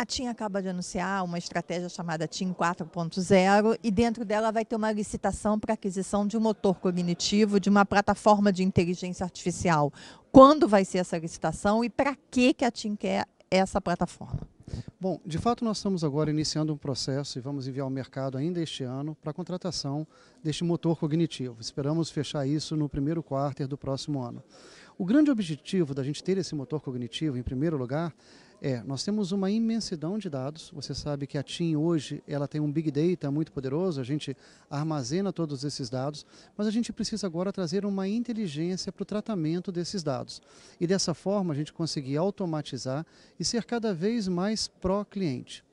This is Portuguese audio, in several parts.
A TIM acaba de anunciar uma estratégia chamada TIM 4.0 e dentro dela vai ter uma licitação para aquisição de um motor cognitivo, de uma plataforma de inteligência artificial. Quando vai ser essa licitação e para que, que a TIM quer essa plataforma? Bom, de fato nós estamos agora iniciando um processo e vamos enviar ao mercado ainda este ano para a contratação deste motor cognitivo. Esperamos fechar isso no primeiro quarto do próximo ano. O grande objetivo da gente ter esse motor cognitivo, em primeiro lugar, é, nós temos uma imensidão de dados. Você sabe que a TIM hoje ela tem um big data muito poderoso, a gente armazena todos esses dados, mas a gente precisa agora trazer uma inteligência para o tratamento desses dados. E dessa forma a gente conseguir automatizar e ser cada vez mais pró-cliente.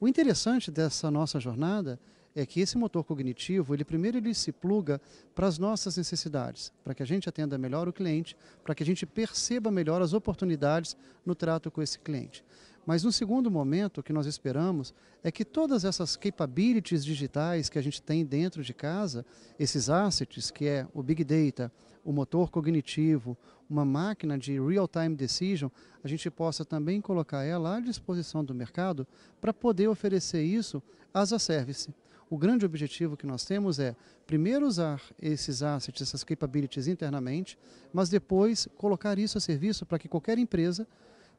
O interessante dessa nossa jornada é que esse motor cognitivo, ele primeiro ele se pluga para as nossas necessidades, para que a gente atenda melhor o cliente, para que a gente perceba melhor as oportunidades no trato com esse cliente. Mas no segundo momento, o que nós esperamos é que todas essas capabilities digitais que a gente tem dentro de casa, esses assets, que é o Big Data, o motor cognitivo, uma máquina de real-time decision, a gente possa também colocar ela à disposição do mercado para poder oferecer isso as a service o grande objetivo que nós temos é, primeiro, usar esses assets, essas capabilities internamente, mas depois colocar isso a serviço para que qualquer empresa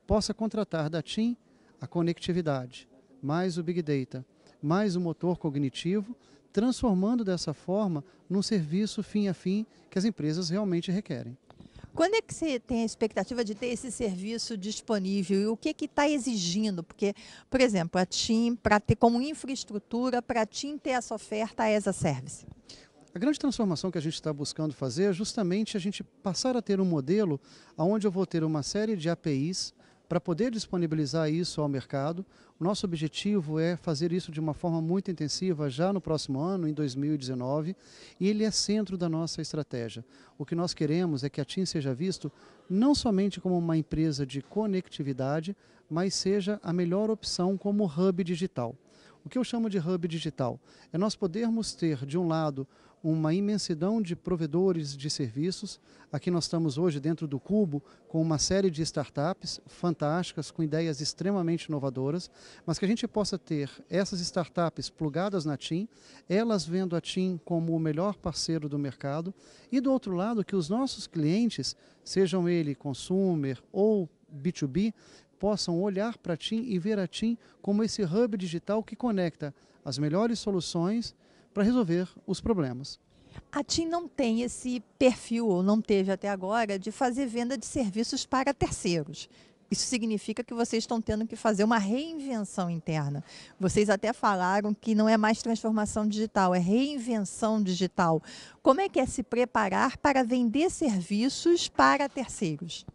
possa contratar da TIM a conectividade, mais o Big Data, mais o motor cognitivo, transformando dessa forma num serviço fim a fim que as empresas realmente requerem. Quando é que você tem a expectativa de ter esse serviço disponível e o que é que está exigindo? Porque, por exemplo, a TIM, para ter como infraestrutura, para a TIM ter essa oferta as a service. A grande transformação que a gente está buscando fazer é justamente a gente passar a ter um modelo onde eu vou ter uma série de APIs para poder disponibilizar isso ao mercado, o nosso objetivo é fazer isso de uma forma muito intensiva já no próximo ano, em 2019, e ele é centro da nossa estratégia. O que nós queremos é que a TIM seja visto não somente como uma empresa de conectividade, mas seja a melhor opção como hub digital. O que eu chamo de hub digital é nós podermos ter, de um lado, uma imensidão de provedores de serviços. Aqui nós estamos hoje dentro do Cubo com uma série de startups fantásticas, com ideias extremamente inovadoras, mas que a gente possa ter essas startups plugadas na TIM, elas vendo a TIM como o melhor parceiro do mercado e do outro lado que os nossos clientes, sejam ele consumer ou B2B, possam olhar para a TIM e ver a TIM como esse hub digital que conecta as melhores soluções para resolver os problemas. A TIM não tem esse perfil, ou não teve até agora, de fazer venda de serviços para terceiros. Isso significa que vocês estão tendo que fazer uma reinvenção interna. Vocês até falaram que não é mais transformação digital, é reinvenção digital. Como é que é se preparar para vender serviços para terceiros?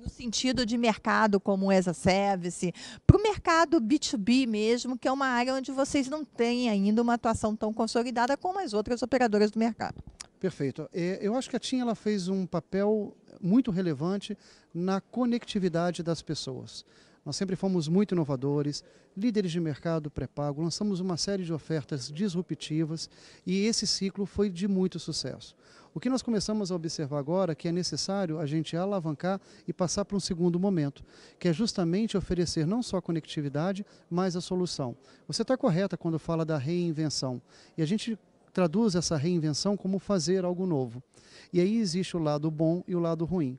no sentido de mercado como as a service, para o mercado B2B mesmo, que é uma área onde vocês não têm ainda uma atuação tão consolidada como as outras operadoras do mercado. Perfeito. É, eu acho que a TIM ela fez um papel muito relevante na conectividade das pessoas. Nós sempre fomos muito inovadores, líderes de mercado pré-pago, lançamos uma série de ofertas disruptivas e esse ciclo foi de muito sucesso. O que nós começamos a observar agora é que é necessário a gente alavancar e passar para um segundo momento, que é justamente oferecer não só a conectividade, mas a solução. Você está correta quando fala da reinvenção. E a gente traduz essa reinvenção como fazer algo novo. E aí existe o lado bom e o lado ruim.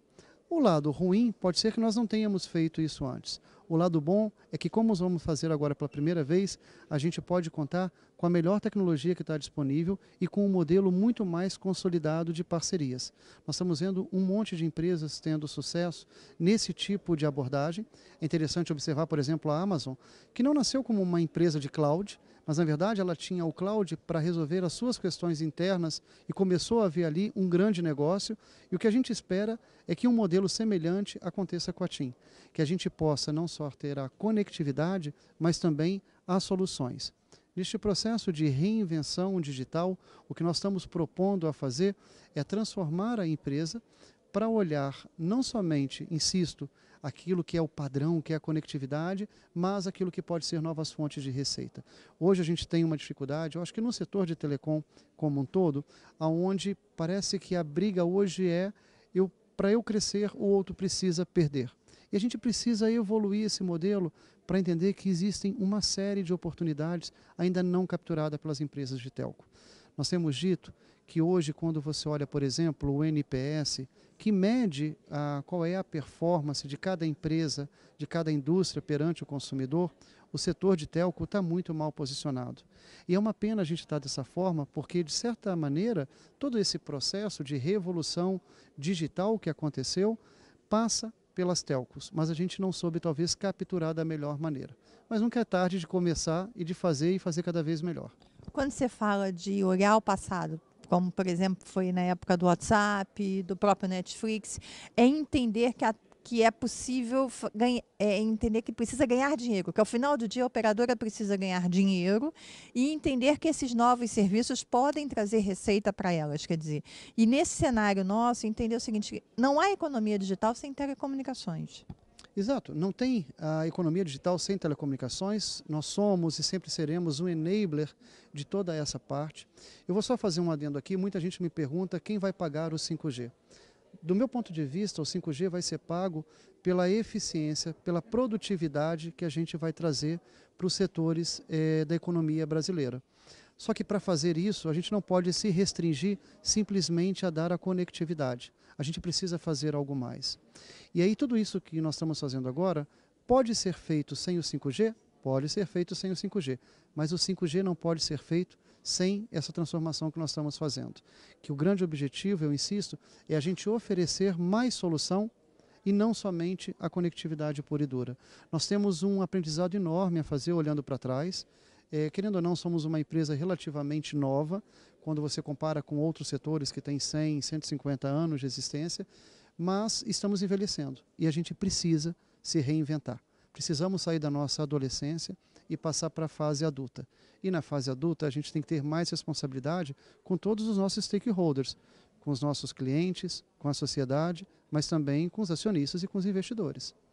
O lado ruim pode ser que nós não tenhamos feito isso antes. O lado bom é que, como vamos fazer agora pela primeira vez, a gente pode contar com a melhor tecnologia que está disponível e com um modelo muito mais consolidado de parcerias. Nós estamos vendo um monte de empresas tendo sucesso nesse tipo de abordagem. É interessante observar, por exemplo, a Amazon, que não nasceu como uma empresa de cloud, mas na verdade ela tinha o cloud para resolver as suas questões internas e começou a ver ali um grande negócio. E o que a gente espera é que um modelo semelhante aconteça com a TIM, que a gente possa não só ter a conectividade, mas também as soluções. Neste processo de reinvenção digital, o que nós estamos propondo a fazer é transformar a empresa para olhar não somente, insisto, aquilo que é o padrão, que é a conectividade, mas aquilo que pode ser novas fontes de receita. Hoje a gente tem uma dificuldade, eu acho que no setor de telecom como um todo, aonde parece que a briga hoje é eu para eu crescer, o outro precisa perder. E a gente precisa evoluir esse modelo para entender que existem uma série de oportunidades ainda não capturadas pelas empresas de telco. Nós temos dito que hoje, quando você olha, por exemplo, o NPS, que mede a, ah, qual é a performance de cada empresa, de cada indústria perante o consumidor, o setor de telco está muito mal posicionado. E é uma pena a gente estar dessa forma, porque, de certa maneira, todo esse processo de revolução digital que aconteceu passa pelas telcos, mas a gente não soube talvez capturar da melhor maneira. Mas nunca é tarde de começar e de fazer e fazer cada vez melhor. Quando você fala de olhar o passado como por exemplo foi na época do WhatsApp, do próprio Netflix, é entender que a que é possível ganha, é entender que precisa ganhar dinheiro, que ao final do dia a operadora precisa ganhar dinheiro e entender que esses novos serviços podem trazer receita para elas, quer dizer. E nesse cenário nosso, entender o seguinte, não há economia digital sem telecomunicações. Exato, não tem a economia digital sem telecomunicações, nós somos e sempre seremos um enabler de toda essa parte. Eu vou só fazer um adendo aqui, muita gente me pergunta quem vai pagar o 5G. Do meu ponto de vista, o 5G vai ser pago pela eficiência, pela produtividade que a gente vai trazer para os setores eh, da economia brasileira. Só que para fazer isso, a gente não pode se restringir simplesmente a dar a conectividade. A gente precisa fazer algo mais. E aí tudo isso que nós estamos fazendo agora pode ser feito sem o 5G? Pode ser feito sem o 5G, mas o 5G não pode ser feito sem essa transformação que nós estamos fazendo. Que o grande objetivo, eu insisto, é a gente oferecer mais solução e não somente a conectividade pura e dura. Nós temos um aprendizado enorme a fazer olhando para trás, é, querendo ou não, somos uma empresa relativamente nova, quando você compara com outros setores que têm 100, 150 anos de existência, mas estamos envelhecendo e a gente precisa se reinventar. Precisamos sair da nossa adolescência e passar para a fase adulta. E na fase adulta, a gente tem que ter mais responsabilidade com todos os nossos stakeholders, com os nossos clientes, com a sociedade, mas também com os acionistas e com os investidores.